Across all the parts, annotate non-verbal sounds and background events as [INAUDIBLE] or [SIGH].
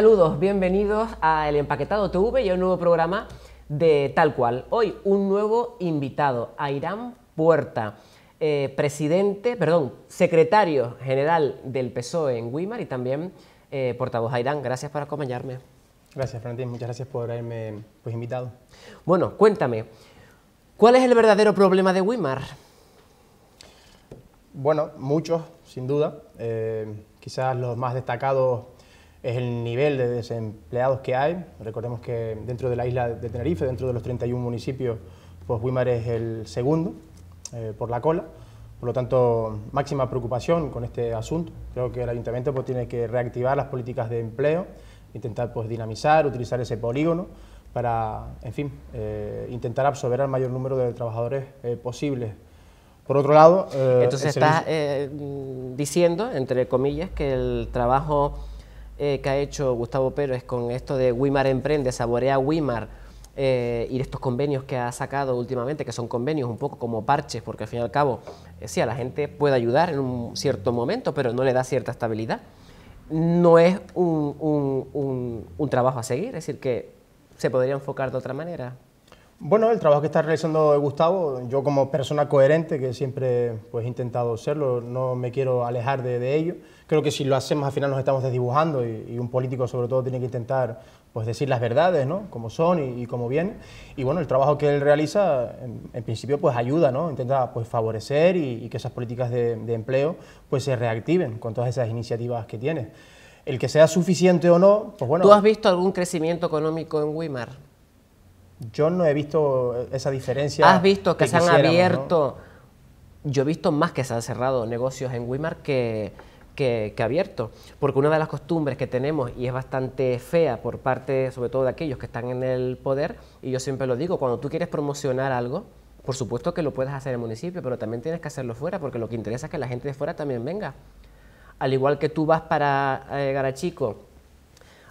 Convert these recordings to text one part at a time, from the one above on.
Saludos, bienvenidos a El Empaquetado TV y a un nuevo programa de Tal Cual. Hoy un nuevo invitado, Ayrán Puerta, eh, presidente, perdón, secretario general del PSOE en Weimar y también eh, portavoz. Ayrán, gracias por acompañarme. Gracias, Francis, muchas gracias por haberme pues, invitado. Bueno, cuéntame, ¿cuál es el verdadero problema de Wimar? Bueno, muchos, sin duda. Eh, quizás los más destacados es el nivel de desempleados que hay. Recordemos que dentro de la isla de Tenerife, dentro de los 31 municipios, pues Wimar es el segundo eh, por la cola. Por lo tanto, máxima preocupación con este asunto. Creo que el ayuntamiento pues, tiene que reactivar las políticas de empleo, intentar pues, dinamizar, utilizar ese polígono para, en fin, eh, intentar absorber al mayor número de trabajadores eh, posibles. Por otro lado... Eh, Entonces estás diciendo, entre comillas, que el trabajo eh, que ha hecho Gustavo Pérez con esto de Wimar Emprende, Saborea Wimar, eh, y estos convenios que ha sacado últimamente, que son convenios un poco como parches, porque al fin y al cabo, eh, sí, a la gente puede ayudar en un cierto momento, pero no le da cierta estabilidad, no es un trabajo a seguir, es decir, que se podría enfocar de otra manera. Bueno, el trabajo que está realizando Gustavo, yo como persona coherente, que siempre pues, he intentado serlo, no me quiero alejar de, ello. Creo que si lo hacemos al final nos estamos desdibujando y, un político sobre todo tiene que intentar pues, decir las verdades, ¿no? como son y, como vienen. Y bueno, el trabajo que él realiza en, principio pues, ayuda, ¿no? intenta pues, favorecer y, que esas políticas de, de, empleo pues, se reactiven con todas esas iniciativas que tiene. El que sea suficiente o no, pues bueno... ¿Tú has visto algún crecimiento económico en Weimar? Yo no he visto esa diferencia. ¿Has visto que, se han abierto? Yo he visto más que se han cerrado negocios en Weimar que, que, abierto, porque una de las costumbres que tenemos, y es bastante fea por parte, sobre todo de aquellos que están en el poder, y yo siempre lo digo, cuando tú quieres promocionar algo, por supuesto que lo puedes hacer en el municipio, pero también tienes que hacerlo fuera, porque lo que interesa es que la gente de fuera también venga. Al igual que tú vas para eh, Garachico,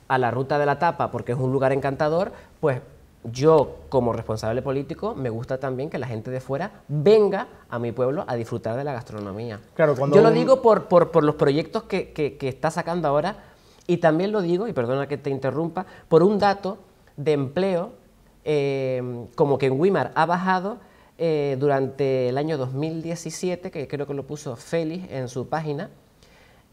a la ruta de la tapa, porque es un lugar encantador, pues yo como responsable político me gusta también que la gente de fuera venga a mi pueblo a disfrutar de la gastronomía. yo lo digo por, los proyectos que, está sacando ahora y también lo digo, y perdona que te interrumpa, por un dato de empleo eh, como que en Wimar ha bajado eh, durante el año 2017, que creo que lo puso Félix en su página,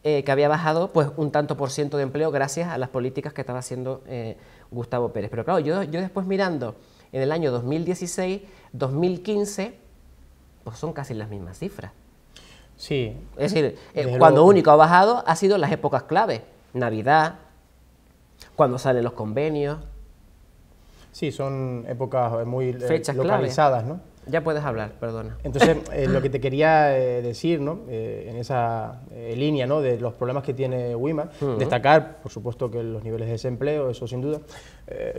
eh, que había bajado pues un tanto por ciento de empleo gracias a las políticas que estaba haciendo eh, Gustavo Pérez. Pero claro, yo, yo después mirando en el año 2016, 2015, pues son casi las mismas cifras. Sí. Es decir, eh, cuando único ha bajado ha sido las épocas clave, Navidad, cuando salen los convenios. Sí, son épocas muy Fechas localizadas, ¿no? Ya puedes hablar, perdona. Entonces, [LAUGHS] eh, lo que te quería eh, decir, ¿no? Eh, en esa línea, ¿no? De los problemas que tiene WIMAR, destacar, por supuesto, que los niveles de desempleo, eso sin duda.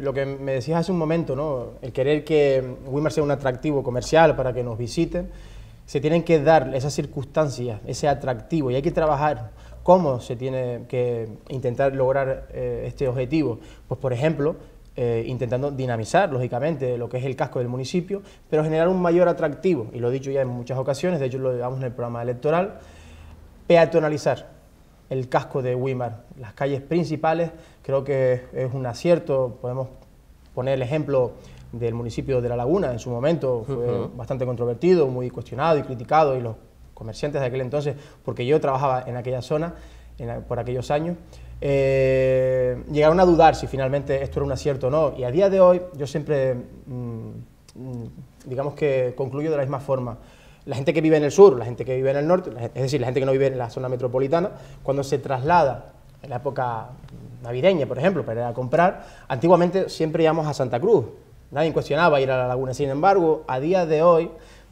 lo que me decías hace un momento, ¿no? El querer que WIMAR sea un atractivo comercial para que nos visiten, se tienen que dar esas circunstancias, ese atractivo, y hay que trabajar cómo se tiene que intentar lograr este objetivo. Pues, por ejemplo, eh, intentando dinamizar, lógicamente, lo que es el casco del municipio, pero generar un mayor atractivo, y lo he dicho ya en muchas ocasiones, de hecho lo llevamos en el programa electoral, peatonalizar el casco de Wimar. Las calles principales creo que es un acierto, podemos poner el ejemplo del municipio de La Laguna, en su momento fue bastante controvertido, muy cuestionado y criticado, y los comerciantes de aquel entonces, porque yo trabajaba en aquella zona por aquellos años, eh, llegaron a dudar si finalmente esto era un acierto o no. Y a día de hoy yo siempre, mm, mm, digamos que concluyo de la misma forma. La gente que vive en el sur, la gente que vive en el norte, es decir, la gente que no vive en la zona metropolitana, cuando se traslada en la época navideña, por ejemplo, para ir a comprar, antiguamente siempre íbamos a Santa Cruz. Nadie cuestionaba ir a la laguna. Sin embargo, a día de hoy,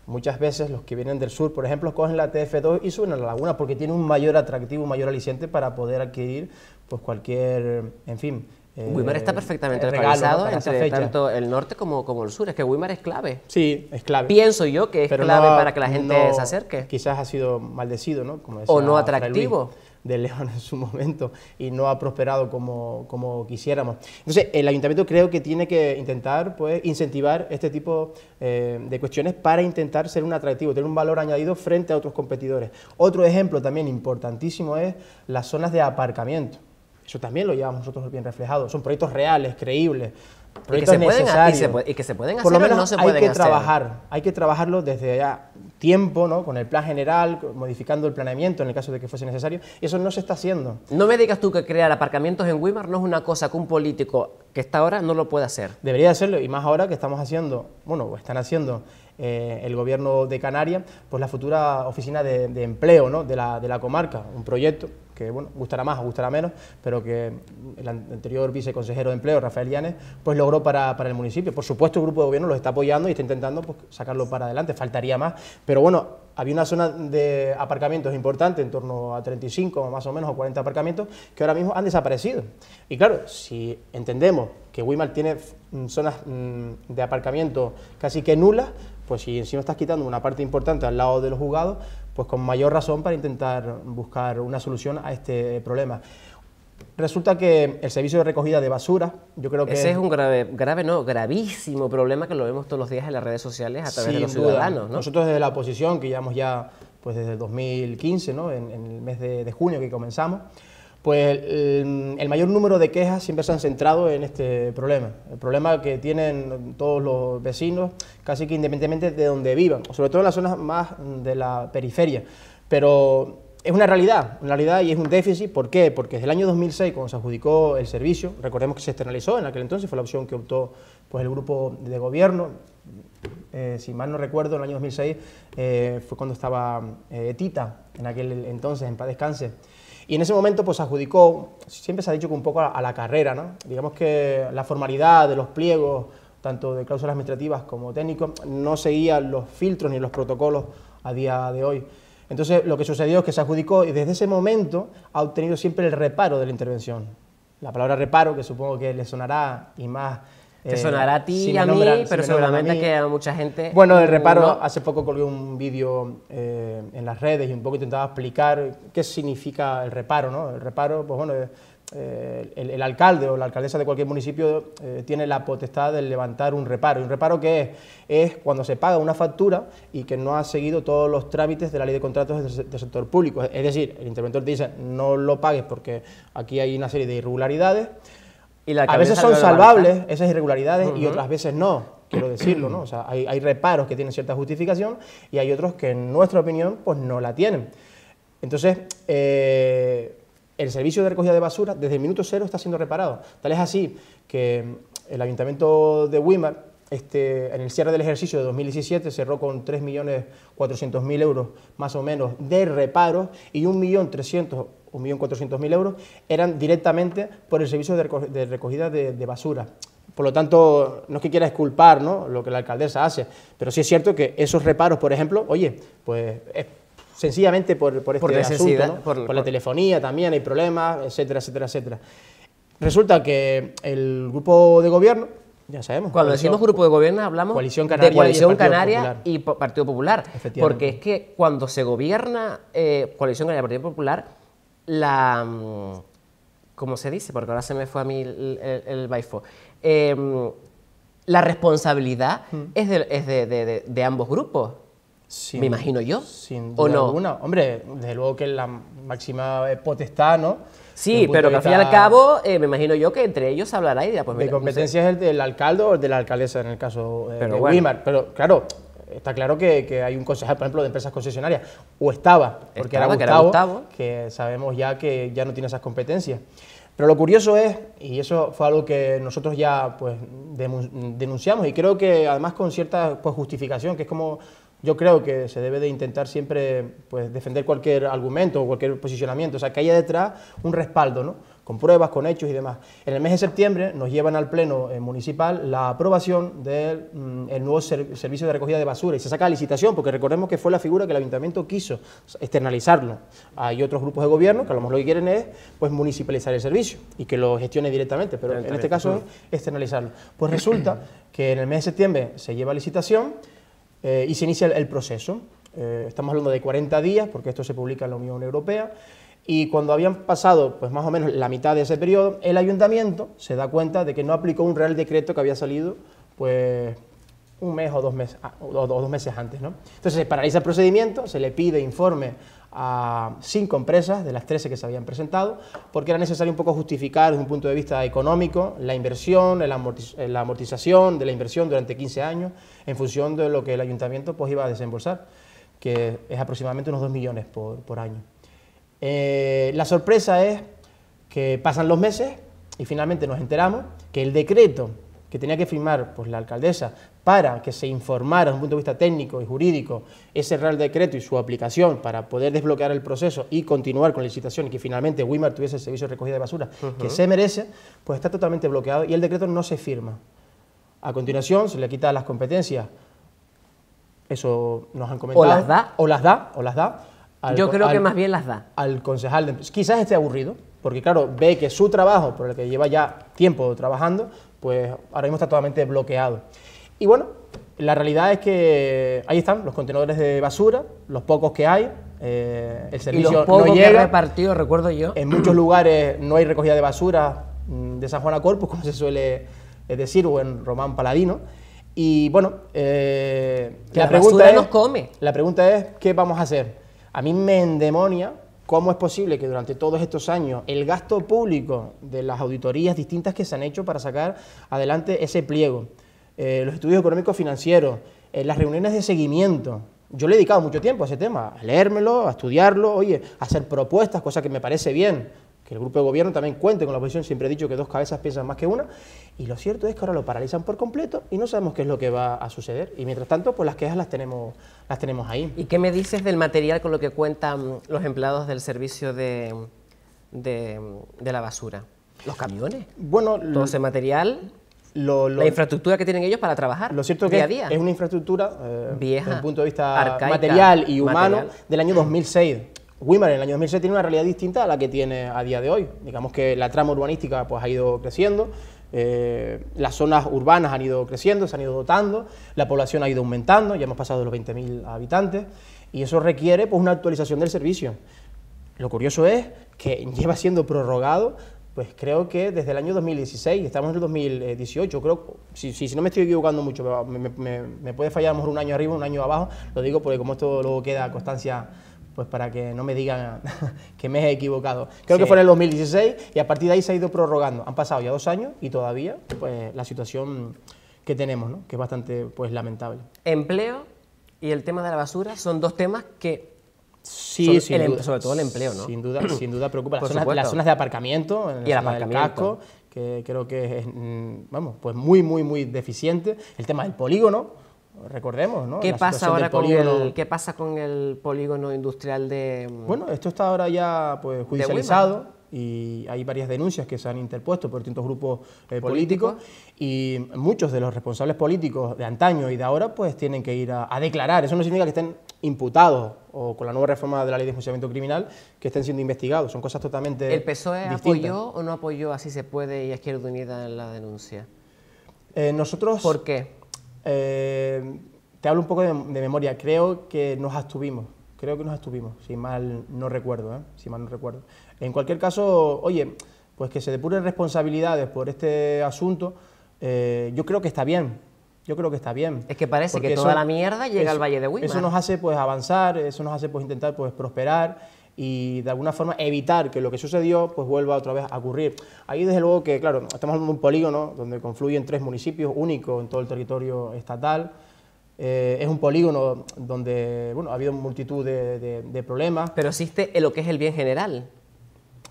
muchas veces los que vienen del sur, por ejemplo, cogen la TF2 y suben a la laguna porque tiene un mayor atractivo, un mayor aliciente para poder adquirir pues cualquier, en fin, eh, está perfectamente eh, localizado entre tanto el norte como, como el sur. Es que Wimar es clave. Sí, es clave. Pienso yo que es clave para que la gente se acerque. Quizás ha sido maldecido, ¿no? Como o no atractivo. de León [LAUGHS] en su momento y no ha prosperado como, como quisiéramos. Entonces, el ayuntamiento creo que tiene que intentar pues, incentivar este tipo eh, de cuestiones para intentar ser un atractivo, tener un valor añadido frente a otros competidores. Otro ejemplo también importantísimo es las zonas de aparcamiento. Eso también lo llevamos nosotros bien reflejado. Son proyectos reales, creíbles, proyectos y que se Pueden, hacer y, que se pueden hacer, Por lo menos no se hay que trabajar, hay que trabajarlo desde ya tiempo, ¿no? Con el plan general, modificando el planeamiento en el caso de que fuese necesario. Y eso no se está haciendo. No me digas tú que crear aparcamientos en Weimar no es una cosa que un político que está ahora no lo puede hacer. Debería hacerlo, y más ahora que estamos haciendo, bueno, están haciendo eh, el gobierno de Canarias, pues la futura oficina de, de empleo, ¿no? De la, de la comarca, un proyecto que bueno, gustará más o gustará menos, pero que el anterior viceconsejero de Empleo, Rafael Llanes, pues logró para, el municipio. Por supuesto, el grupo de gobierno los está apoyando y está intentando pues, sacarlo para adelante, faltaría más, pero bueno, había una zona de aparcamientos importante, en torno a 35 más o menos, o 40 aparcamientos, que ahora mismo han desaparecido. Y claro, si entendemos que Wimal tiene mm, zonas mm, de aparcamiento casi que nulas, pues si encima estás quitando una parte importante al lado de los juzgados, pues con mayor razón para intentar buscar una solución a este problema. Resulta que el servicio de recogida de basura, yo creo que... Ese es un grave, grave no, gravísimo problema que lo vemos todos los días en las redes sociales a través de los ciudadanos. Nosotros desde la oposición, que llevamos ya pues desde el 2015, ¿no? en, en el mes de junio que comenzamos, pues el, mayor número de quejas siempre se han centrado en este problema, el problema que tienen todos los vecinos, casi que independientemente de donde vivan, sobre todo en las zonas más de la periferia. Pero es una realidad, una realidad y es un déficit. ¿Por qué? Porque desde el año 2006, cuando se adjudicó el servicio, recordemos que se externalizó en aquel entonces, fue la opción que optó pues, el grupo de gobierno, eh, si mal no recuerdo, en el año 2006 eh, fue cuando estaba Etita eh, Tita, en aquel entonces, en paz descanse, y en ese momento pues adjudicó, siempre se ha dicho que un poco a, la carrera, ¿no? digamos que la formalidad de los pliegos, tanto de cláusulas administrativas como técnicos, no seguían los filtros ni los protocolos a día de hoy. Entonces lo que sucedió es que se adjudicó y desde ese momento ha obtenido siempre el reparo de la intervención. La palabra reparo, que supongo que le sonará y más te eh, sonará a ti a mí, pero seguramente que a mucha gente. Bueno, el reparo, hace poco colgué un vídeo eh, en las redes y un poco intentaba explicar qué significa el reparo, ¿no? El reparo, pues bueno, eh, el, alcalde o la alcaldesa de cualquier municipio tiene la potestad de levantar un reparo. ¿Y un reparo qué es? Es cuando se paga una factura y que no ha seguido todos los trámites de la ley de contratos del, del sector público. Es decir, el interventor te dice, no lo pagues porque aquí hay una serie de irregularidades y a veces son salvables esas irregularidades y otras veces no, quiero decirlo, ¿no? O sea, hay, reparos que tienen cierta justificación y hay otros que en nuestra opinión pues no la tienen. Entonces, eh, el servicio de recogida de basura desde el minuto cero está siendo reparado. Tal es así que el ayuntamiento de Wimar este, en el cierre del ejercicio de 2017 cerró con 3.400.000 euros más o menos de reparos y 1.300.000 1.400.000 euros, eran directamente por el servicio de recogida de, basura. Por lo tanto, no es que quiera esculpar ¿no? lo que la alcaldesa hace, pero sí es cierto que esos reparos, por ejemplo, oye, pues es sencillamente por, por este por asunto, por, la telefonía también hay problemas, etcétera, etcétera, etcétera. Resulta que el grupo de gobierno, ya sabemos. Cuando decimos grupo de gobierno hablamos de Coalición Canaria y Partido Popular, y Partido Popular porque es que cuando se gobierna eh, Coalición Canaria y Partido Popular la... Mm, ¿Cómo se dice? Porque ahora se me fue a mí el, el, em, la responsabilidad mm. es, de, ambos grupos. me imagino yo. Sin duda ¿O no? alguna. Hombre, desde luego que es la máxima potestad, ¿no? Sí, pero que al fin y al cabo, eh, me imagino yo que entre ellos hablará y pues, Mi competencia es el del alcalde o el de la alcaldesa, en el caso eh, de Pero claro, está claro que, hay un concejal, por ejemplo, de empresas concesionarias, o estaba, porque era, que era que sabemos ya que ya no tiene esas competencias. Pero lo curioso es, y eso fue algo que nosotros ya pues, denunciamos, y creo que además con cierta pues, justificación, que es como yo creo que se debe de intentar siempre pues, defender cualquier argumento o cualquier posicionamiento, o sea, que haya detrás un respaldo, ¿no? con pruebas, con hechos y demás. En el mes de septiembre nos llevan al Pleno eh, Municipal la aprobación del mm, nuevo servicio de recogida de basura y se saca la licitación, porque recordemos que fue la figura que el Ayuntamiento quiso externalizarlo. Hay otros grupos de gobierno que a lo mejor lo que quieren es pues, municipalizar el servicio y que lo gestione directamente, pero en este caso es externalizarlo. Pues resulta que en el mes de septiembre se lleva licitación eh, y se inicia el, proceso. Eh, estamos hablando de 40 días, porque esto se publica en la Unión Europea y cuando habían pasado pues más o menos la mitad de ese periodo, el ayuntamiento se da cuenta de que no aplicó un real decreto que había salido pues un mes o dos meses, ah, antes. ¿no? Entonces se paraliza el procedimiento, se le pide informe a cinco empresas de las 13 que se habían presentado, porque era necesario un poco justificar desde un punto de vista económico la inversión, la amortización de la inversión durante 15 años, en función de lo que el ayuntamiento pues, iba a desembolsar, que es aproximadamente unos 2 millones por año. Eh, la sorpresa es que pasan los meses y finalmente nos enteramos que el decreto que tenía que firmar pues, la alcaldesa para que se informara desde un punto de vista técnico y jurídico ese Real Decreto y su aplicación para poder desbloquear el proceso y continuar con la licitación y que finalmente Wimar tuviese el servicio de recogida de basura que se merece, pues está totalmente bloqueado y el decreto no se firma. A continuación se le quita las competencias, eso nos han comentado. O las da. O las da, o las da yo creo que más bien las da. Al concejal de Quizás esté aburrido, porque claro, ve que su trabajo, por el que lleva ya tiempo trabajando, pues ahora mismo está totalmente bloqueado. Y bueno, la realidad es que ahí están los contenedores de basura, los pocos que hay, eh, el servicio y los no llega. repartido, recuerdo yo. En muchos lugares no hay recogida de basura mm, de San Juan a Corpus, como se suele eh, decir, o en Román Paladino. Y bueno, eh, la, pregunta es, nos come. La pregunta es, ¿qué vamos a hacer? A mí me endemonia cómo es posible que durante todos estos años el gasto público de las auditorías distintas que se han hecho para sacar adelante ese pliego, eh, los estudios económicos financieros, eh, las reuniones de seguimiento, yo le he dedicado mucho tiempo a ese tema, a leérmelo, a estudiarlo, oye, a hacer propuestas, cosa que me parece bien que el grupo de gobierno también cuente con la oposición, siempre he dicho que dos cabezas piensan más que una, y lo cierto es que ahora lo paralizan por completo y no sabemos qué es lo que va a suceder. Y mientras tanto, pues las quejas las tenemos, las tenemos ahí. ¿Y qué me dices del material con lo que cuentan los empleados del servicio de, de, la basura? ¿Los camiones? Bueno, todo ese material... la infraestructura que tienen ellos para trabajar. Lo cierto que es una infraestructura, eh, vieja, desde el punto de vista material y humano, del año 2006. Wimmer en el año 2006 tiene una realidad distinta a la que tiene a día de hoy. Digamos que la trama urbanística pues, ha ido creciendo, eh, las zonas urbanas han ido creciendo, se han ido dotando, la población ha ido aumentando, ya hemos pasado de los 20.000 habitantes, y eso requiere pues, una actualización del servicio. Lo curioso es que lleva siendo prorrogado pues creo que desde el año 2016, estamos en el 2018, creo, si, si, no me estoy equivocando mucho, me, puede fallar un año arriba, un año abajo, lo digo porque como esto luego queda constancia pues para que no me digan [LAUGHS] que me he equivocado. Creo que fue en el 2016 y a partir de ahí se ha ido prorrogando. Han pasado ya dos años y todavía pues, la situación que tenemos, ¿no? que es bastante pues, lamentable. Empleo y el tema de la basura son dos temas que... Sí, sobre, em- sobre todo el empleo, ¿no? Sin duda, sin duda preocupa. [CLEARS THROAT] Las zonas, de aparcamiento, y el aparcamiento. casco, que creo que es, mm, vamos, pues muy, muy, muy deficiente. El tema del polígono, recordemos, ¿no? ¿Qué pasa ahora con el, ¿qué pasa con el polígono industrial de... Mm, bueno, esto está ahora ya pues, judicializado y hay varias denuncias que se han interpuesto por distintos grupos eh, políticos y muchos de los responsables políticos de antaño y de ahora pues tienen que ir a, declarar. Eso no significa que estén imputados o con la nueva reforma de la ley de enjuiciamiento criminal que estén siendo investigados. Son cosas totalmente ¿El PSOE apoyó o no apoyó Así se puede y Izquierda Unida en la denuncia? Eh, nosotros... ¿Por qué? Eh, te hablo un poco de, memoria, creo que nos abstuvimos, creo que nos abstuvimos, si mal no recuerdo, ¿eh? si mal no recuerdo. En cualquier caso, oye, pues que se depuren responsabilidades por este asunto, eh, yo creo que está bien, yo creo que está bien. Es que parece que toda la mierda llega al Valle de Huima. Eso nos hace pues avanzar, eso nos hace pues intentar pues prosperar y de alguna forma evitar que lo que sucedió pues vuelva otra vez a ocurrir. Ahí desde luego que, claro, estamos en un polígono donde confluyen tres municipios, únicos en todo el territorio estatal. Eh, es un polígono donde bueno, ha habido multitud de, de, problemas. Pero existe lo que es el bien general.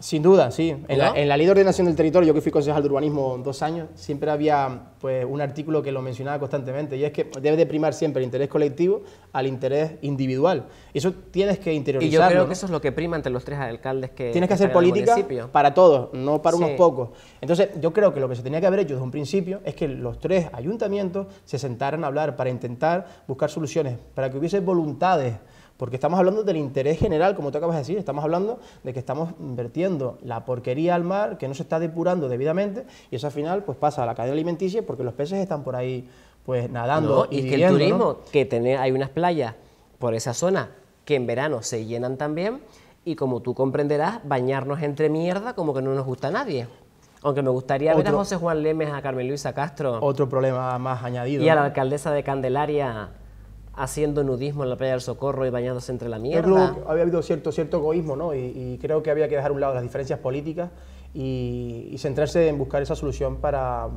Sin duda, sí. En, la, ley de ordenación del territorio, yo que fui concejal de urbanismo dos años, siempre había pues, un artículo que lo mencionaba constantemente y es que debe de primar siempre el interés colectivo al interés individual. Eso tienes que interiorizar. Y yo creo que eso es lo que prima entre los tres alcaldes que. Tienes que hacer política para todos, no para unos pocos. Entonces, yo creo que lo que se tenía que haber hecho desde un principio es que los tres ayuntamientos se sentaran a hablar para intentar buscar soluciones, para que hubiese voluntades porque estamos hablando del interés general, como tú acabas de decir, estamos hablando de que estamos vertiendo la porquería al mar, que no se está depurando debidamente, y eso al final pues pasa a la cadena alimenticia porque los peces están por ahí pues nadando. y, es que el turismo, que hay unas playas por esa zona que en verano se llenan también, y como tú comprenderás, bañarnos entre mierda como que no nos gusta a nadie. Aunque me gustaría ver a José Juan Lemes, a Carmen Luisa Castro. Otro problema más añadido. Y a la alcaldesa de Candelaria haciendo nudismo en la playa del Socorro y bañándose entre la mierda. había habido cierto, cierto egoísmo, ¿no? Y, creo que había que dejar a un lado las diferencias políticas y, y centrarse en buscar esa solución para,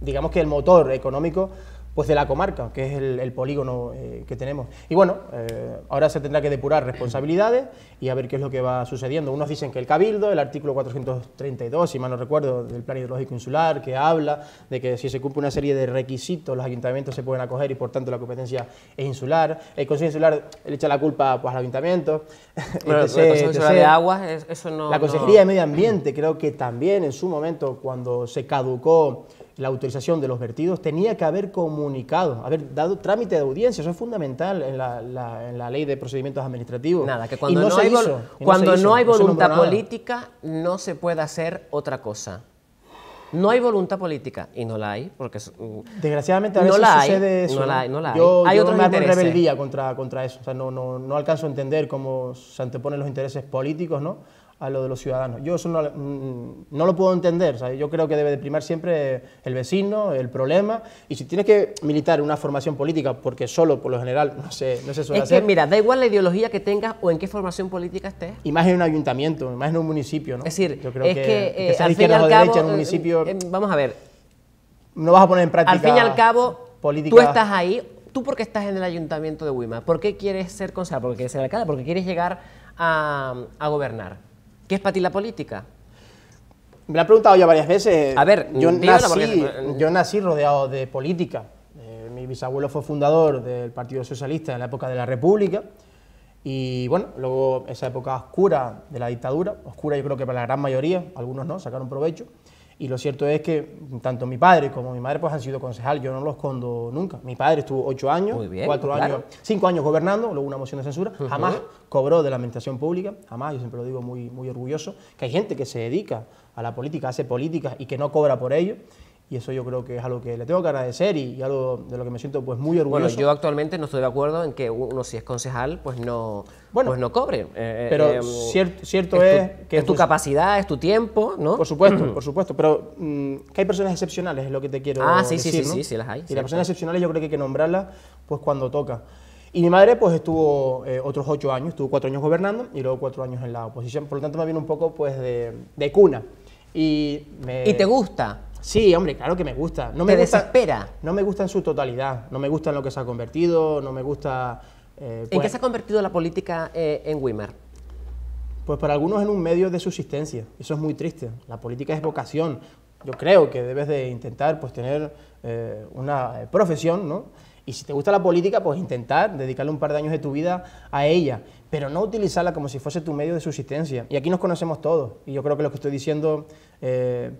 digamos que el motor económico pues de la comarca, que es el, polígono eh, que tenemos. Y bueno, eh, ahora se tendrá que depurar responsabilidades y a ver qué es lo que va sucediendo. Unos dicen que el Cabildo, el artículo 432, si mal no recuerdo, del Plan Hidrológico Insular, que habla de que si se cumple una serie de requisitos, los ayuntamientos se pueden acoger y por tanto la competencia es insular. El Consejo Insular le echa la culpa pues, al ayuntamiento. la [LAUGHS] el de Aguas, eso no... La Consejería de Medio Ambiente creo que también en su momento, cuando se caducó la autorización de los vertidos, tenía que haber comunicado, haber dado trámite de audiencia. Eso es fundamental en la, ley de procedimientos administrativos. Nada, que cuando no, hay, voluntad política no se puede hacer otra cosa. No hay voluntad política y no la hay, porque uh, desgraciadamente a veces sucede eso. No la hay, no la hay. hay otros me rebeldía contra, contra eso. no, no, no alcanzo a entender cómo se anteponen los intereses políticos, ¿no? a lo de los ciudadanos. Yo eso no, mm, lo puedo entender. Yo creo que debe de primar siempre el vecino, el problema. Y si tienes que militar una formación política, porque solo por lo general no se, no suele es Que, mira, da igual la ideología que tengas o en qué formación política estés. Y en un ayuntamiento, más en un municipio. ¿no? Es decir, Yo creo es que, que, que y eh, y izquierda en un eh, municipio. Eh, vamos a ver. No vas a poner en práctica. Al fin y al cabo, política. tú estás ahí. ¿Tú porque estás en el ayuntamiento de Huima? ¿Por qué quieres ser concejal? ¿Por qué quieres ser alcalde? ¿Por qué quieres llegar a, a gobernar? ¿Qué es para ti la política? Me la han preguntado ya varias veces. A ver, yo nací, yo nací rodeado de política. Eh, mi bisabuelo fue fundador del Partido Socialista en la época de la República. Y bueno, luego esa época oscura de la dictadura, oscura yo creo que para la gran mayoría, algunos no, sacaron provecho. Y lo cierto es que tanto mi padre como mi madre pues han sido concejal, yo no los condo nunca. Mi padre estuvo ocho años, cuatro años, cinco años gobernando, luego una moción de censura, jamás cobró de la administración pública, jamás, yo siempre lo digo muy, muy orgulloso, que hay gente que se dedica a la política, hace política y que no cobra por ello. Y eso yo creo que es algo que le tengo que agradecer y, algo de lo que me siento pues muy orgulloso. Bueno, yo actualmente no estoy de acuerdo en que uno si es concejal pues no, bueno, pues no cobre. Eh, eh, pero eh, cierto, es, es, que... Es tu capacidad, es tu tiempo, ¿no? Por supuesto, [CLEARS THROAT] por supuesto, pero mm, que hay personas excepcionales es lo que te quiero ah, sí, decir, sí, sí, sí, sí, las hay. Y las personas excepcionales yo creo que hay que nombrarlas pues cuando toca. Y mi madre pues estuvo otros ocho años, estuvo cuatro años gobernando y luego cuatro años en la oposición, por lo tanto me viene un poco pues de, cuna. Y, me... ¿Y te gusta? Sí, hombre, claro que me gusta. No me ¿Te desespera? No me gusta en su totalidad, no me gusta en lo que se ha convertido, no me gusta eh, ¿En qué pues- se ha convertido la política eh, en Wimmer? Pues para algunos en un medio de subsistencia. Eso es muy triste. La política es vocación. Yo creo que debes de intentar pues, tener eh, una profesión, ¿no? Y si te gusta la política, pues intentar dedicarle un par de años de tu vida a ella, pero no utilizarla como si fuese tu medio de subsistencia. Y aquí nos conocemos todos, y yo creo que lo que estoy diciendo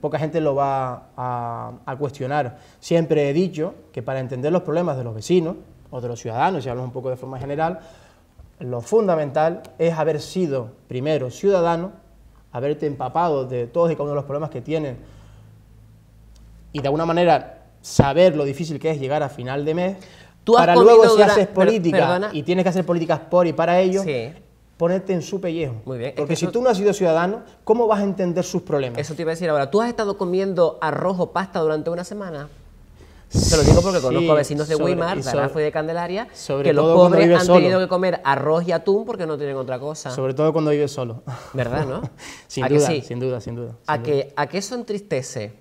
poca gente lo va a cuestionar. Siempre he dicho que para entender los problemas de los vecinos, o de los ciudadanos, si hablamos un poco de forma general, lo fundamental es haber sido primero ciudadano, haberte empapado de todos y cada uno de los problemas que tienen y de alguna manera saber lo difícil que es llegar a final de mes. Tú para luego si haces política y tienes que hacer políticas por y para ellos, ponerte en su pellejo. Muy bien. Porque si tú no has sido ciudadano, ¿cómo vas a entender sus problemas? Eso te iba a decir ahora. ¿Tú has estado comiendo arroz o pasta durante una semana? Se lo digo porque conozco vecinos de Weimar, de de Candelaria, que los pobres han tenido que comer arroz y atún porque no tienen otra cosa. Sobre todo cuando vives solo. ¿Verdad, no? [LAUGHS] sin, duda, sin, duda, sin duda, ¿A ¿A qué eso entristece?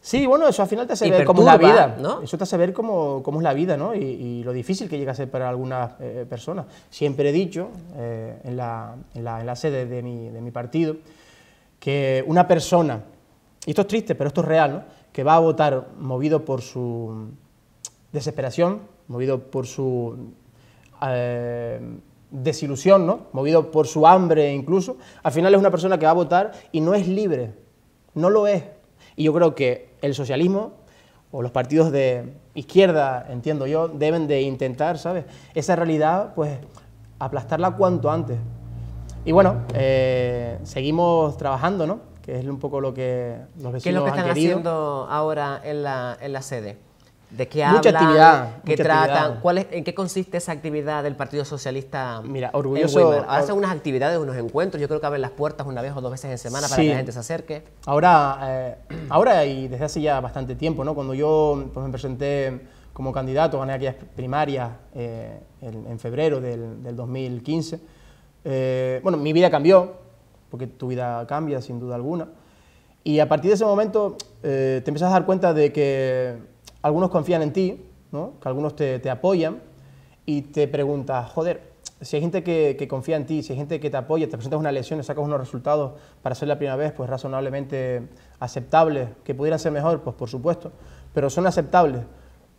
Sí, bueno, eso al final te hace ver cómo es la vida, ¿no? Eso te hace ver cómo, cómo es la vida, ¿no? Y, lo difícil que llega a ser para algunas eh, personas. Siempre he dicho, eh, en, la, en, la, sede de mi partido, que una persona, y esto es triste, pero esto es real, ¿no? que va a votar movido por su desesperación, movido por su eh, desilusión, ¿no? movido por su hambre incluso, al final es una persona que va a votar y no es libre, no lo es. Y yo creo que el socialismo o los partidos de izquierda, entiendo yo, deben de intentar, ¿sabes? Esa realidad, pues, aplastarla cuanto antes. Y bueno, eh, seguimos trabajando, ¿no? que es un poco lo que los ¿Qué es lo que están haciendo ahora en la, en la sede? ¿De qué mucha hablan? Actividad, ¿Qué tratan? ¿Cuál es, ¿En qué consiste esa actividad del Partido Socialista Mira, orgulloso, en hacen unas actividades, unos encuentros, yo creo que abren las puertas una vez o dos veces en semana para que la gente se acerque. Ahora, eh, [CLEARS THROAT] ahora y desde hace ya bastante tiempo, ¿no? cuando yo pues, me presenté como candidato, gané aquellas primarias eh, en, en, febrero del, del 2015, eh, bueno, mi vida cambió, porque tu vida cambia sin duda alguna. Y a partir de ese momento eh, te empiezas a dar cuenta de que algunos confían en ti, que algunos te, apoyan y te preguntas, joder, si hay gente que, confía en ti, si hay gente que te apoya, te presentas una lesión, sacas unos resultados para ser la primera vez, pues razonablemente aceptables, que pudieran ser mejor, pues por supuesto, pero son aceptables.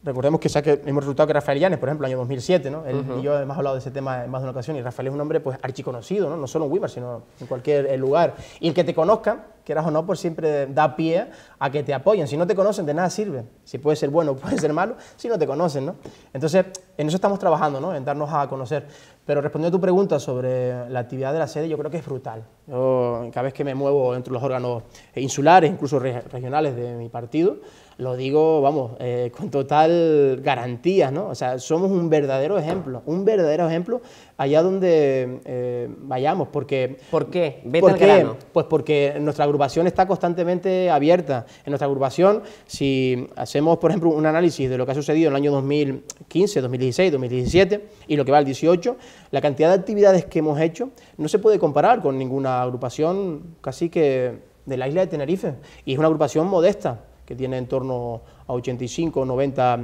Recordemos que, ya que hemos resultado que Rafael Llanes, por ejemplo, en el año 2007, Él y yo hemos hablado de ese tema en más de una ocasión, y Rafael es un hombre pues archiconocido, ¿no? No solo en Weimar, sino en cualquier eh, lugar. Y el que te conozca, quieras o no, por pues, siempre da pie a que te apoyen. Si no te conocen, de nada sirve. Si puede ser bueno, [LAUGHS] puede ser malo, si no te conocen, ¿no? Entonces, en eso estamos trabajando, ¿no? En darnos a conocer. Pero respondiendo a tu pregunta sobre la actividad de la sede, yo creo que es brutal. cada vez que me muevo entre los órganos insulares, incluso regionales de mi partido, lo digo, vamos, eh, con total garantía, ¿no? O sea, somos un verdadero ejemplo, un verdadero ejemplo allá donde eh, vayamos, porque... ¿Por qué? ¿por qué? Pues porque nuestra agrupación está constantemente abierta. En nuestra agrupación, si hacemos, por ejemplo, un análisis de lo que ha sucedido en el año 2015, 2016, 2017 y lo que va al 18, la cantidad de actividades que hemos hecho no se puede comparar con ninguna agrupación casi que de la isla de Tenerife. Y es una agrupación modesta, que tiene en torno a 85 o 90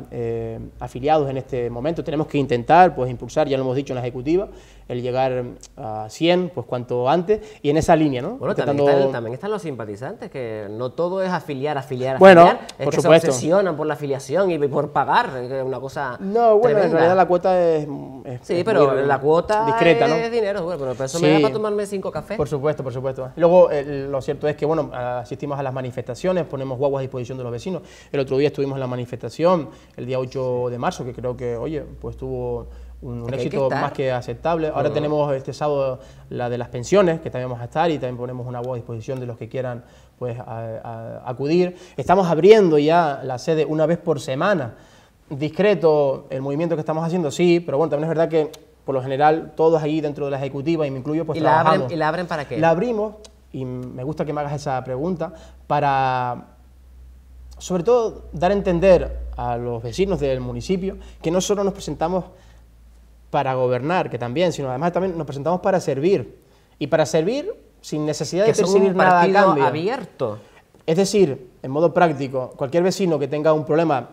afiliados en este momento. Tenemos que intentar pues, impulsar, ya lo hemos dicho en la ejecutiva, el llegar a 100 pues, cuanto antes y en esa línea. ¿no? Bueno, también, están, los simpatizantes, que no todo es afiliar, afiliar, bueno, afiliar. Es por se obsesionan por la afiliación y por pagar, una cosa No, bueno, en realidad la cuota es... sí, pero la cuota discreta, es dinero, bueno, pero eso me da para tomarme cinco cafés. Por supuesto, por supuesto. Luego, eh, lo cierto es que, bueno, asistimos a las manifestaciones, ponemos guaguas a disposición de los vecinos. El otro día estuvimos la manifestación el día 8 de marzo, que creo que, oye, pues tuvo un, éxito más que aceptable. Ahora mm. tenemos este sábado la de las pensiones, que también vamos a estar y también ponemos una voz a disposición de los que quieran pues, acudir. Estamos abriendo ya la sede una vez por semana. Discreto el movimiento que estamos haciendo, sí, pero bueno, también es verdad que por lo general todos ahí dentro de la ejecutiva y me incluyo, pues ¿Y la abren para qué? La abrimos, y me gusta que me hagas esa pregunta, para sobre todo dar a entender a los vecinos del municipio que no solo nos presentamos para gobernar, que también, sino además también nos presentamos para servir. Y para servir sin necesidad de percibir un nada cambio. abierto. Es decir, en modo práctico, cualquier vecino que tenga un problema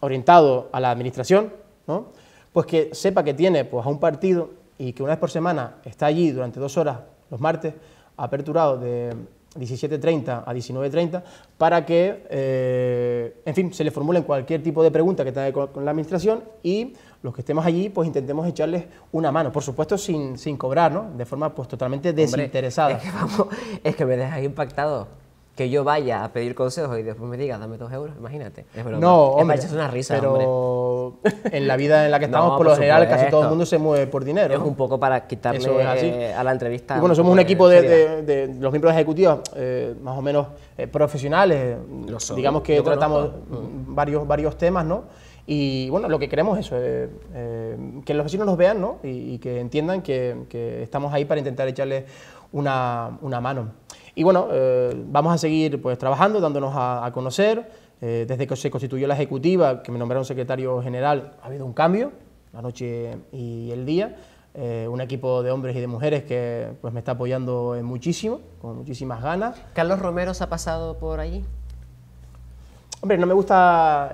orientado a la administración, ¿no? pues que sepa que tiene pues, a un partido y que una vez por semana está allí durante dos horas los martes, aperturado de 17.30 a 19.30, para que, eh, en fin, se le formulen cualquier tipo de pregunta que tenga con la administración y los que estemos allí, pues intentemos echarles una mano, por supuesto sin, sin cobrar, ¿no? De forma pues totalmente desinteresada. es, que, vamos, es que me dejas impactado que yo vaya a pedir consejos y después me diga, dame dos euros, imagínate. Es No, es una risa, pero en la vida en la que [LAUGHS] estamos, por lo general, casi todo el mundo se mueve por dinero. Es un poco para quitarle a la entrevista. bueno, somos un equipo de, los miembros ejecutivos eh, más o menos eh, profesionales. Digamos que tratamos mm. varios, varios temas, ¿no? Y bueno, lo que queremos es eso, eh, que los vecinos nos vean ¿no? y, que entiendan que, estamos ahí para intentar echarles una, una mano. Y bueno, eh, vamos a seguir pues trabajando, dándonos a, conocer. Eh, desde que se constituyó la ejecutiva, que me nombraron secretario general, ha habido un cambio, la noche y el día. Eh, un equipo de hombres y de mujeres que pues me está apoyando muchísimo, con muchísimas ganas. ¿Carlos Romero se ha pasado por allí? Hombre, no me gusta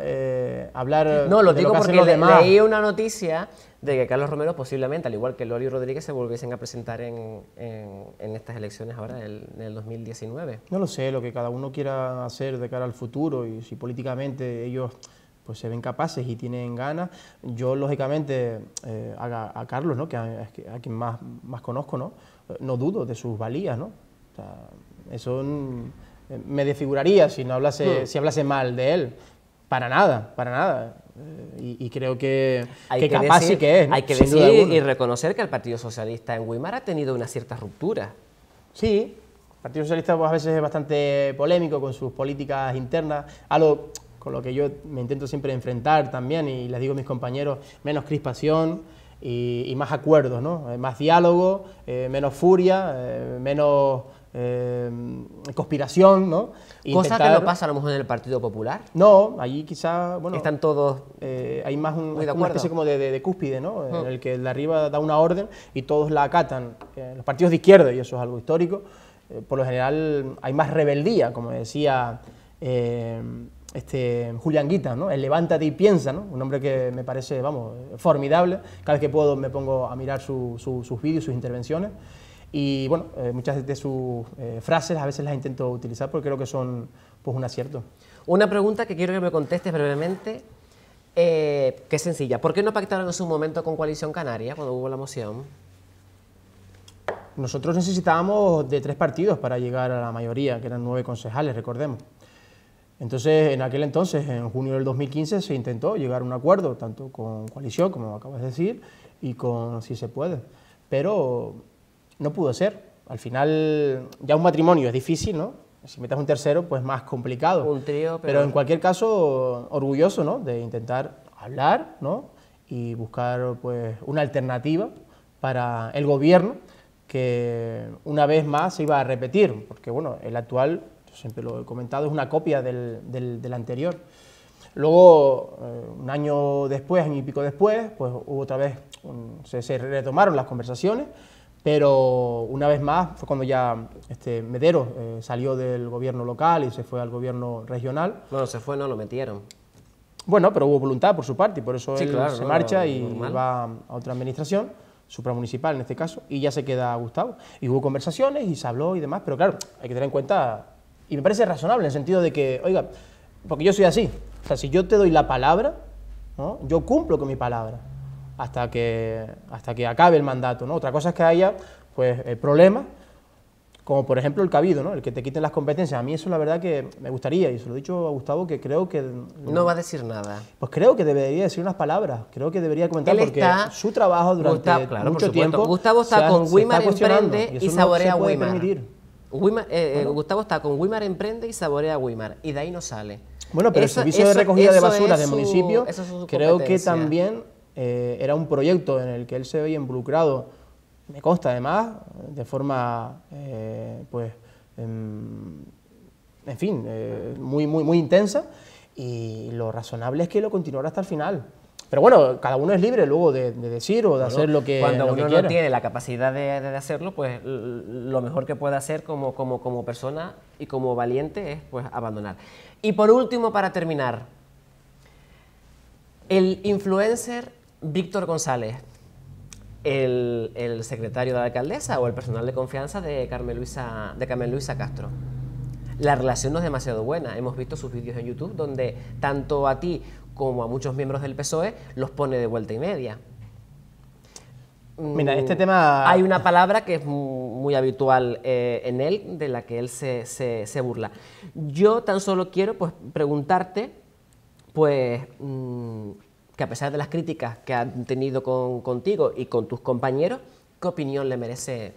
hablar. No, lo de digo lo que porque los demás. leí una noticia de que Carlos Romero posiblemente, al igual que Loli Rodríguez, se volviesen a presentar en, en, estas elecciones ahora en el 2019? No lo sé, lo que cada uno quiera hacer de cara al futuro y si políticamente ellos pues se ven capaces y tienen ganas. Yo, lógicamente, eh, a, Carlos, ¿no? que a, quien más, más conozco, ¿no? no dudo de sus valías. ¿no? eso mm, eh, me desfiguraría si, no hablase, hmm. si hablase mal de él. Para nada, para nada. Eh, y, creo que, hay que, capaz decir, que es. Hay que y reconocer que el Partido Socialista en Weimar ha tenido una cierta ruptura. Sí, el Partido Socialista a veces es bastante polémico con sus políticas internas, algo con lo que yo me intento siempre enfrentar también y les digo a mis compañeros, menos crispación y, más acuerdos, ¿no? Eh, más diálogo, eh, menos furia, menos Em, conspiración, ¿no? Cosa que no pasa a lo mejor en el Partido Popular. No, allí quizá, bueno... Están todos eh, Hay más un, una especie como de, cúspide, ¿no? En el que el de arriba da una orden y todos la acatan. Eh, los partidos de izquierda, y eso es algo histórico, eh, por lo general hay más rebeldía, como decía este, Julián Guita, ¿no? El Levántate y piensa, ¿no? Un hombre que me parece, vamos, formidable. Cada vez que puedo me pongo a mirar sus vídeos, sus intervenciones. Y bueno, eh, muchas de sus eh, frases a veces las intento utilizar porque creo que son pues, un acierto. Una pregunta que quiero que me contestes brevemente, eh, que es sencilla. ¿Por qué no pactaron en su momento con Coalición Canaria cuando hubo la moción? Nosotros necesitábamos de tres partidos para llegar a la mayoría, que eran nueve concejales, recordemos. Entonces, en aquel entonces, en junio del 2015, se intentó llegar a un acuerdo, tanto con coalición, como acabas de decir, y con Si se puede. Pero no pudo ser. Al final, ya un matrimonio es difícil, ¿no? Si metes un tercero, pues más complicado. Un trío, pero... en cualquier caso, orgulloso, ¿no? De intentar hablar, ¿no? Y buscar, pues, una alternativa para el gobierno que una vez más se iba a repetir, porque, bueno, el actual, siempre lo he comentado, es una copia del, anterior. Luego, eh, un año después, año y pico después, pues hubo otra vez, se retomaron las conversaciones pero una vez más fue cuando ya este, Medero eh, salió del gobierno local y se fue al gobierno regional. Bueno, se fue, no lo metieron. Bueno, pero hubo voluntad por su parte y por eso él se marcha y va a otra administración, supramunicipal en este caso, y ya se queda Gustavo. Y hubo conversaciones y se habló y demás, pero claro, hay que tener en cuenta, y me parece razonable en el sentido de que, oiga, porque yo soy así, o sea, si yo te doy la palabra, ¿no? yo cumplo con mi palabra hasta que, hasta que acabe el mandato. ¿no? Otra cosa es que haya pues, eh, problemas, como por ejemplo el cabido, el que te quiten las competencias. A mí eso la verdad que me gustaría, y se lo he dicho a Gustavo, que creo que... No va a decir nada. Pues creo que debería decir unas palabras, creo que debería comentar, porque su trabajo durante mucho tiempo... Gustavo está con Wimar Emprende y, saborea no Wimar. Gustavo está con Wimar Emprende y saborea Wimar, y de ahí no sale. Bueno, pero el servicio de recogida de basura del municipio, creo que también eh, era un proyecto en el que él se veía involucrado, me consta además, de forma, eh, pues, em, en, fin, eh, muy, muy, muy intensa, y lo razonable es que lo continuara hasta el final. Pero bueno, cada uno es libre luego de, decir o de hacer lo que Cuando uno no tiene la capacidad de, hacerlo, pues lo mejor que puede hacer como, como, como persona y como valiente es pues abandonar. Y por último, para terminar, el influencer Víctor González, el, secretario de la alcaldesa o el personal de confianza de Carmen Luisa, de Luisa Castro. La relación no es demasiado buena. Hemos visto sus vídeos en YouTube donde tanto a ti como a muchos miembros del PSOE los pone de vuelta y media. Mira, este mm, tema... Hay una palabra que es muy habitual eh, en él, de la que él se, burla. Yo tan solo quiero pues, preguntarte, pues, mm, que a pesar de las críticas que han tenido con, contigo y con tus compañeros, ¿qué opinión le merece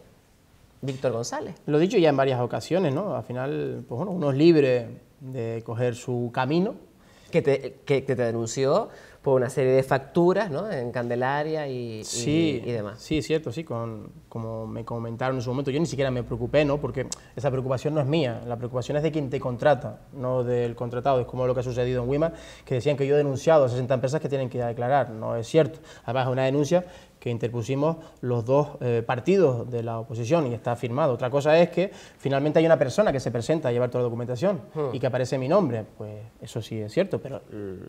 Víctor González? Lo he dicho ya en varias ocasiones, ¿no? Al final, pues bueno, uno es libre de coger su camino. Que te, que te denunció por una serie de facturas ¿no? en Candelaria y, demás. Sí, cierto, sí, con, como me comentaron en su momento, yo ni siquiera me preocupé, ¿no? porque esa preocupación no es mía, la preocupación es de quien te contrata, no del contratado, es como lo que ha sucedido en WIMA, que decían que yo he denunciado a 60 empresas que tienen que declarar, no es cierto, además es una denuncia que interpusimos los dos eh, partidos de la oposición y está firmado. Otra cosa es que finalmente hay una persona que se presenta a llevar toda la documentación hmm. y que aparece mi nombre. Pues eso sí es cierto, pero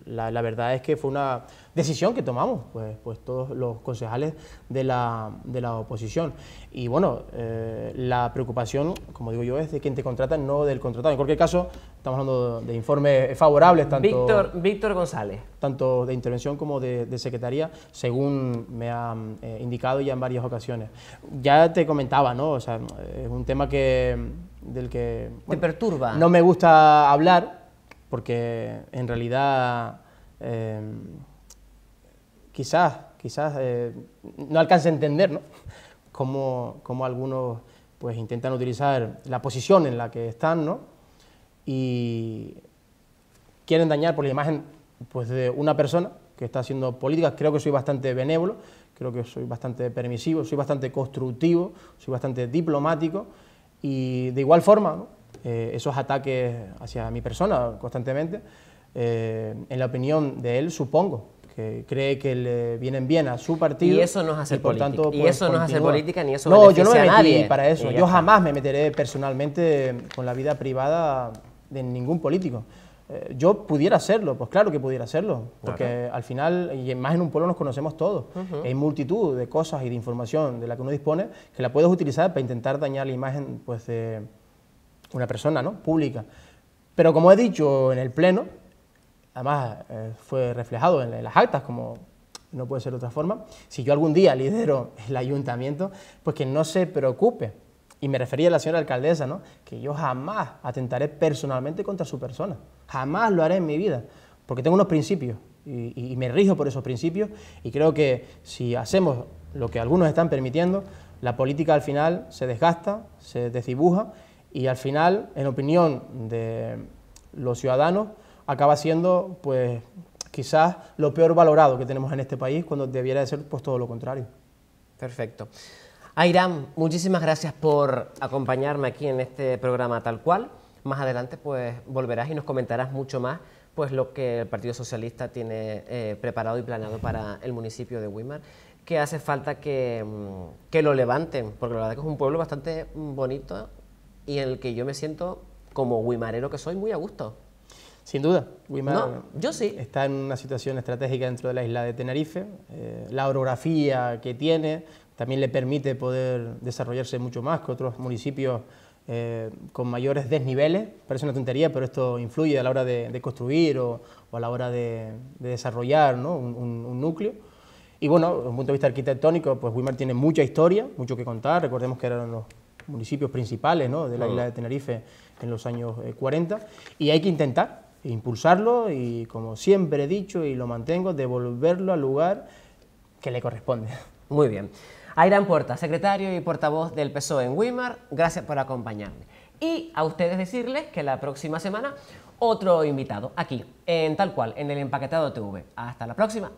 la verdad es que fue una decisión que tomamos, pues, pues todos los concejales de la, de la oposición. Y bueno, eh, la preocupación, como digo yo, es de quien te contrata, no del contratado. En cualquier caso, estamos hablando de informes favorables, tanto... Víctor, Víctor González. Tanto de intervención como de, secretaría, según me ha eh, indicado ya en varias ocasiones. Ya te comentaba, ¿no? O sea, es un tema que del que... me te perturba. No me gusta hablar, porque en realidad... Eh, quizás, quizás eh, no alcance a entender ¿no? [LAUGHS] cómo, algunos pues, intentan utilizar la posición en la que están y quieren dañar por la imagen pues, de una persona que está haciendo políticas. Creo que soy bastante benévolo, creo que soy bastante permisivo, soy bastante constructivo, soy bastante diplomático y de igual forma eh, esos ataques hacia mi persona constantemente, eh, en la opinión de él supongo que cree que le vienen bien a su partido. Y eso no es hacer política. Tanto, y eso no es hacer política ni eso No, yo no me nadie. para eso. Yo jamás me meteré personalmente con la vida privada de ningún político. Eh, yo pudiera hacerlo, pues claro que pudiera hacerlo, porque al final, y más en un pueblo nos conocemos todos, hay multitud de cosas y de información de la que uno dispone que la puedes utilizar para intentar dañar la imagen pues, de una persona, ¿no? Pública. Pero como he dicho en el Pleno, además eh, fue reflejado en, las actas, como no puede ser de otra forma, si yo algún día lidero el ayuntamiento, pues que no se preocupe. Y me refería a la señora alcaldesa, ¿no? que yo jamás atentaré personalmente contra su persona, jamás lo haré en mi vida, porque tengo unos principios y, y me rijo por esos principios y creo que si hacemos lo que algunos están permitiendo, la política al final se desgasta, se desdibuja y al final, en opinión de los ciudadanos, acaba siendo pues quizás lo peor valorado que tenemos en este país cuando debiera de ser pues todo lo contrario. Perfecto. Airam, muchísimas gracias por acompañarme aquí en este programa tal cual. Más adelante pues volverás y nos comentarás mucho más pues lo que el Partido Socialista tiene eh, preparado y planeado para el municipio de Weimar, que hace falta que, mm, lo levanten, porque la verdad que es un pueblo bastante mm, bonito y en el que yo me siento como wimarero que soy muy a gusto. Sin duda, Guimar yo sí. está en una situación estratégica dentro de la isla de Tenerife. Eh, la orografía que tiene también le permite poder desarrollarse mucho más que otros municipios eh, con mayores desniveles. Parece una tontería, pero esto influye a la hora de, construir o, a la hora de, desarrollar ¿no? un, núcleo. Y bueno, desde un punto de vista arquitectónico, pues Guimar tiene mucha historia, mucho que contar. Recordemos que eran los municipios principales ¿no? de la isla de Tenerife en los años 40 eh, y hay que intentar impulsarlo y, como siempre he dicho y lo mantengo, devolverlo al lugar que le corresponde. [LAUGHS] Muy bien. Ayrán Puerta, secretario y portavoz del PSOE en Wimar, gracias por acompañarme. Y a ustedes decirles que la próxima semana otro invitado aquí, en tal cual, en el Empaquetado TV. Hasta la próxima.